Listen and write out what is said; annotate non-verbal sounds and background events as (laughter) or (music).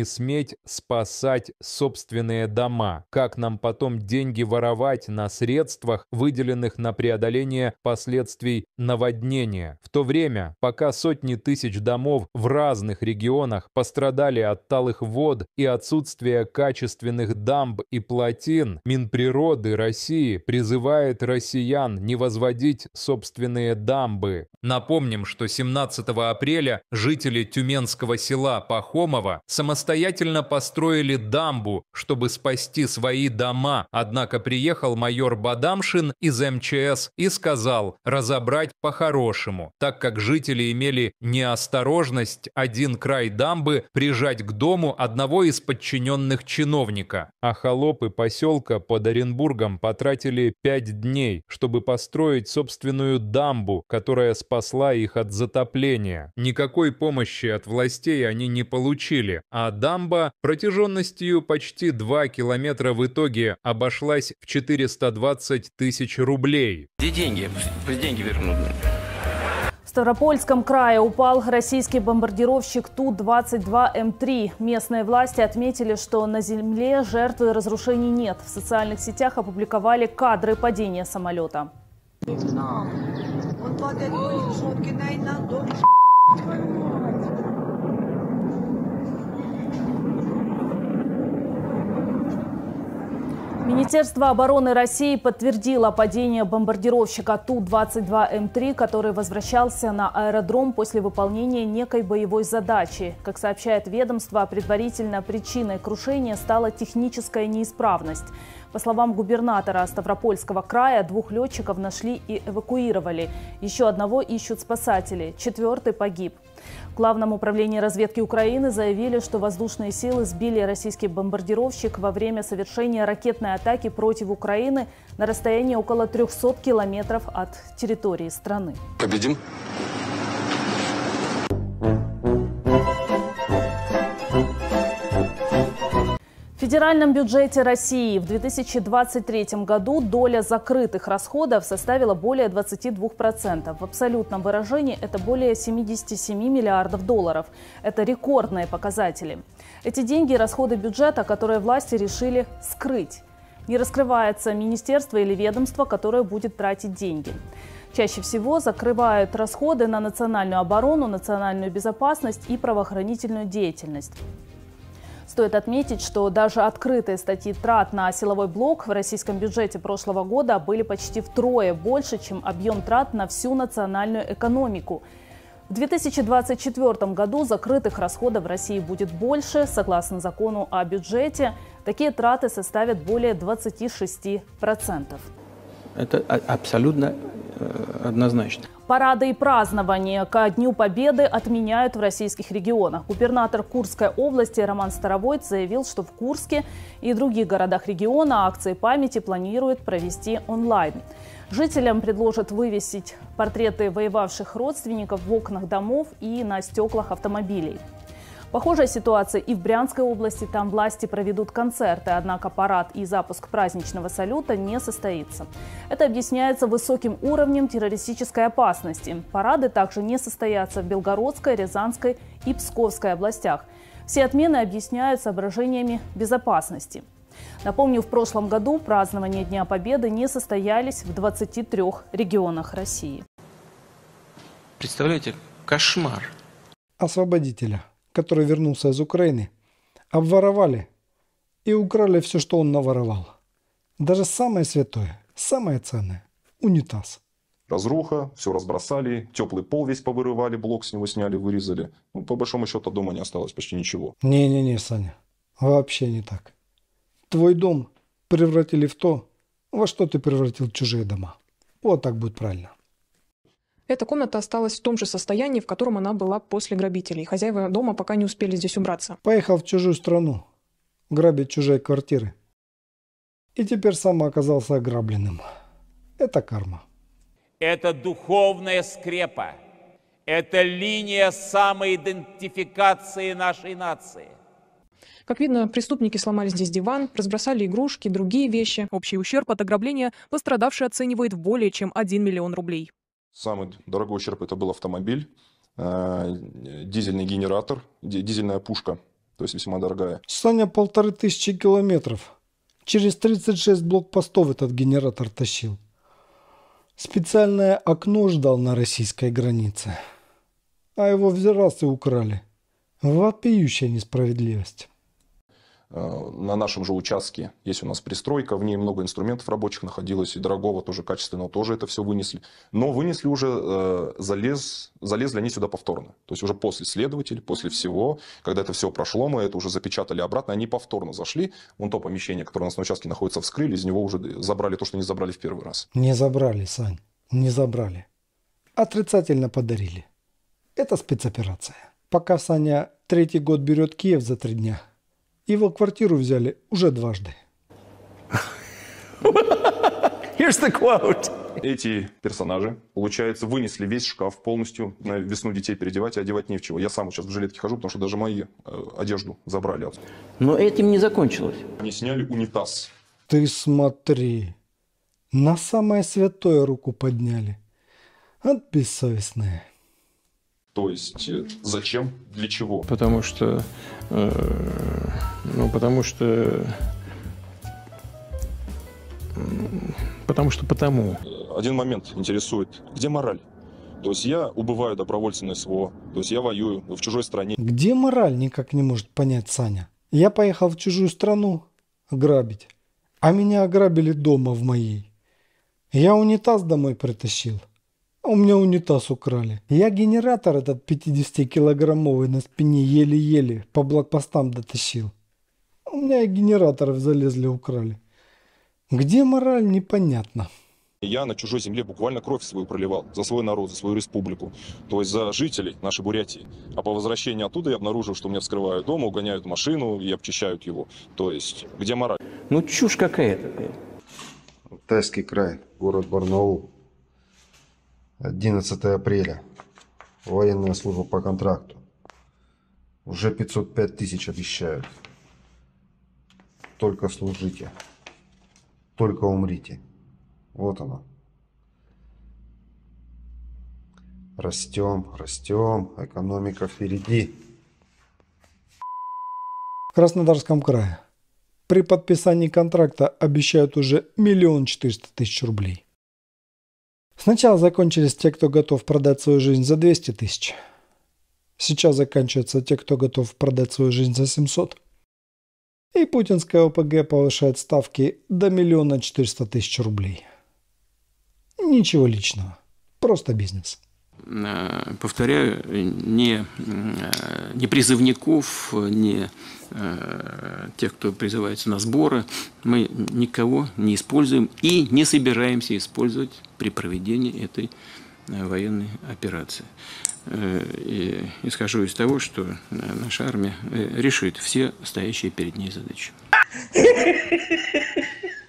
не сметь спасать собственные дома. Как нам потом деньги воровать на средствах, выделенных на преодоление последствий наводнения? В то время, пока сотни тысяч домов в разных регионах пострадали от талых вод и отсутствия качественных дамб и плотин, Минприроды России призывает россиян не возводить собственные дамбы. Напомним, что 17 апреля жители тюменского села Пахомова самостоятельно самостоятельно построили дамбу, чтобы спасти свои дома, однако приехал майор Бадамшин из МЧС и сказал разобрать по-хорошему, так как жители имели неосторожность один край дамбы прижать к дому одного из подчиненных чиновника. А холопы поселка под Оренбургом потратили пять дней, чтобы построить собственную дамбу, которая спасла их от затопления. Никакой помощи от властей они не получили, а дамба протяженностью почти 2 километра в итоге обошлась в 420 тысяч рублей. Где деньги? Пусть деньги вернут. В Ставропольском крае упал российский бомбардировщик Ту-22М3. Местные власти отметили, что на земле жертвы разрушений нет. В социальных сетях опубликовали кадры падения самолета. Он падает, Министерство обороны России подтвердило падение бомбардировщика Ту-22М3, который возвращался на аэродром после выполнения некой боевой задачи. Как сообщает ведомство, предварительно причиной крушения стала техническая неисправность. По словам губернатора Ставропольского края, двух летчиков нашли и эвакуировали. Еще одного ищут спасатели. Четвертый погиб. В Главном управлении разведки Украины заявили, что воздушные силы сбили российский бомбардировщик во время совершения ракетной атаки против Украины на расстоянии около 300 километров от территории страны. Победим! федеральном бюджете России в 2023 году доля закрытых расходов составила более 22%. В абсолютном выражении это более 77 миллиардов долларов. Это рекордные показатели. Эти деньги – расходы бюджета, которые власти решили скрыть. Не раскрывается министерство или ведомство, которое будет тратить деньги. Чаще всего закрывают расходы на национальную оборону, национальную безопасность и правоохранительную деятельность. Стоит отметить, что даже открытые статьи трат на силовой блок в российском бюджете прошлого года были почти втрое больше, чем объем трат на всю национальную экономику. В 2024 году закрытых расходов в России будет больше. Согласно закону о бюджете, такие траты составят более 26%. Это а, абсолютно э, однозначно. Парады и празднования ко Дню Победы отменяют в российских регионах. Губернатор Курской области Роман Старовойт заявил, что в Курске и других городах региона акции памяти планируют провести онлайн. Жителям предложат вывесить портреты воевавших родственников в окнах домов и на стеклах автомобилей. Похожая ситуация и в Брянской области. Там власти проведут концерты, однако парад и запуск праздничного салюта не состоится. Это объясняется высоким уровнем террористической опасности. Парады также не состоятся в Белгородской, Рязанской и Псковской областях. Все отмены объясняют соображениями безопасности. Напомню, в прошлом году празднования Дня Победы не состоялись в 23 регионах России. Представляете, кошмар. Освободителя который вернулся из Украины, обворовали и украли все, что он наворовал. Даже самое святое, самое ценное – унитаз. Разруха, все разбросали, теплый пол весь повырывали, блок с него сняли, вырезали. Ну, по большому счету дома не осталось почти ничего. Не-не-не, Саня, вообще не так. Твой дом превратили в то, во что ты превратил чужие дома. Вот так будет правильно. Эта комната осталась в том же состоянии, в котором она была после грабителей. Хозяева дома пока не успели здесь убраться. Поехал в чужую страну, грабить чужие квартиры. И теперь сам оказался ограбленным. Это карма. Это духовная скрепа. Это линия самоидентификации нашей нации. Как видно, преступники сломали здесь диван, разбросали игрушки, другие вещи. Общий ущерб от ограбления пострадавший оценивает в более чем 1 миллион рублей. Самый дорогой ущерб это был автомобиль, э, дизельный генератор, дизельная пушка, то есть весьма дорогая. Саня полторы тысячи километров. Через 36 блокпостов этот генератор тащил. Специальное окно ждал на российской границе. А его в украли. Вопиющая несправедливость. Э, на нашем же участке есть у нас пристройка, в ней много инструментов рабочих находилось, и дорогого тоже качественного тоже это все вынесли. Но вынесли уже, э, залез, залезли они сюда повторно. То есть уже после следователей, после всего, когда это все прошло, мы это уже запечатали обратно, они повторно зашли. Вон то помещение, которое у нас на участке находится, вскрыли, из него уже забрали то, что не забрали в первый раз. Не забрали, Сань, не забрали. Отрицательно подарили. Это спецоперация. Пока Саня третий год берет Киев за три дня – его квартиру взяли уже дважды. Here's the quote. Эти персонажи, получается, вынесли весь шкаф полностью. На весну детей переодевать и а одевать не в чего. Я сам сейчас в жилетке хожу, потому что даже мои э, одежду забрали. Но этим не закончилось. Они сняли унитаз. Ты смотри. На самое святое руку подняли. От бессовестные. То есть, э, зачем, для чего? Потому что... Э -э ну, потому что... Потому что потому. Один момент интересует. Где мораль? То есть я убываю добровольцем СВО, то есть я воюю в чужой стране. Где мораль, никак не может понять Саня. Я поехал в чужую страну грабить, а меня ограбили дома в моей. Я унитаз домой притащил, а у меня унитаз украли. Я генератор этот 50-килограммовый на спине еле-еле по блокпостам дотащил. У меня и генераторов залезли, украли. Где мораль, непонятно. Я на чужой земле буквально кровь свою проливал за свой народ, за свою республику, то есть за жителей нашей Бурятии. А по возвращении оттуда я обнаружил, что меня вскрывают дома, угоняют машину и обчищают его. То есть, где мораль? Ну, чушь какая-то. Тайский край, город Барнаул. 11 апреля. Военная служба по контракту. Уже 505 тысяч обещают только служите, только умрите. Вот оно. Растем, растем, экономика впереди. В Краснодарском крае. При подписании контракта обещают уже миллион четыреста тысяч рублей. Сначала закончились те, кто готов продать свою жизнь за 200 тысяч. Сейчас заканчиваются те, кто готов продать свою жизнь за 700. И путинская ОПГ повышает ставки до миллиона четыреста тысяч рублей. Ничего личного. Просто бизнес. Э, повторяю, не, э, не призывников, не э, тех, кто призывается на сборы, мы никого не используем и не собираемся использовать при проведении этой Э, военной операции. Э, и исхожу из того, что э, наша армия решит все стоящие перед ней задачи. (laughs)